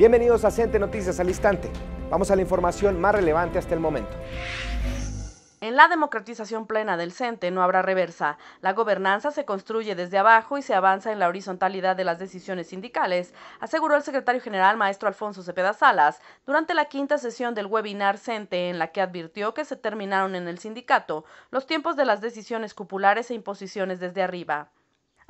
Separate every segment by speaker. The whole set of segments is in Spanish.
Speaker 1: Bienvenidos a Cente Noticias al Instante. Vamos a la información más relevante hasta el momento.
Speaker 2: En la democratización plena del CENTE no habrá reversa. La gobernanza se construye desde abajo y se avanza en la horizontalidad de las decisiones sindicales, aseguró el secretario general maestro Alfonso Cepeda Salas durante la quinta sesión del webinar CENTE en la que advirtió que se terminaron en el sindicato los tiempos de las decisiones cupulares e imposiciones desde arriba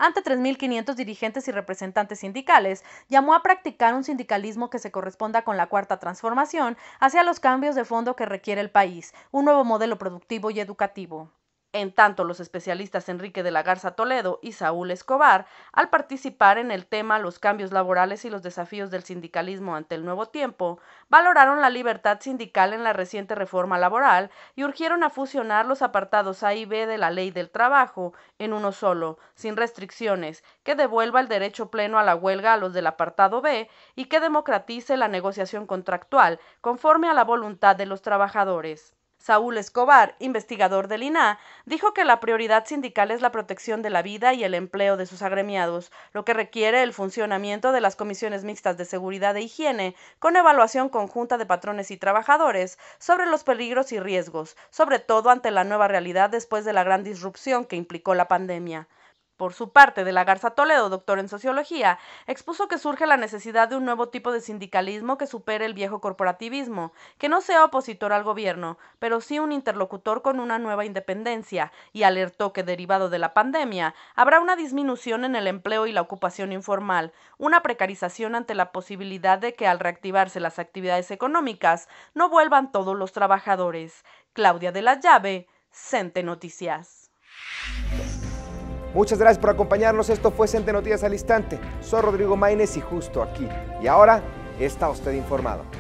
Speaker 2: ante 3.500 dirigentes y representantes sindicales, llamó a practicar un sindicalismo que se corresponda con la cuarta transformación hacia los cambios de fondo que requiere el país, un nuevo modelo productivo y educativo. En tanto, los especialistas Enrique de la Garza Toledo y Saúl Escobar, al participar en el tema Los cambios laborales y los desafíos del sindicalismo ante el nuevo tiempo, valoraron la libertad sindical en la reciente reforma laboral y urgieron a fusionar los apartados A y B de la Ley del Trabajo en uno solo, sin restricciones, que devuelva el derecho pleno a la huelga a los del apartado B y que democratice la negociación contractual conforme a la voluntad de los trabajadores. Saúl Escobar, investigador del INA, dijo que la prioridad sindical es la protección de la vida y el empleo de sus agremiados, lo que requiere el funcionamiento de las comisiones mixtas de seguridad e higiene, con evaluación conjunta de patrones y trabajadores sobre los peligros y riesgos, sobre todo ante la nueva realidad después de la gran disrupción que implicó la pandemia. Por su parte, de la Garza Toledo, doctor en sociología, expuso que surge la necesidad de un nuevo tipo de sindicalismo que supere el viejo corporativismo, que no sea opositor al gobierno, pero sí un interlocutor con una nueva independencia, y alertó que derivado de la pandemia habrá una disminución en el empleo y la ocupación informal, una precarización ante la posibilidad de que al reactivarse las actividades económicas no vuelvan todos los trabajadores. Claudia de la Llave, Cente Noticias.
Speaker 1: Muchas gracias por acompañarnos. Esto fue Cente al Instante. Soy Rodrigo Maínez y justo aquí. Y ahora está usted informado.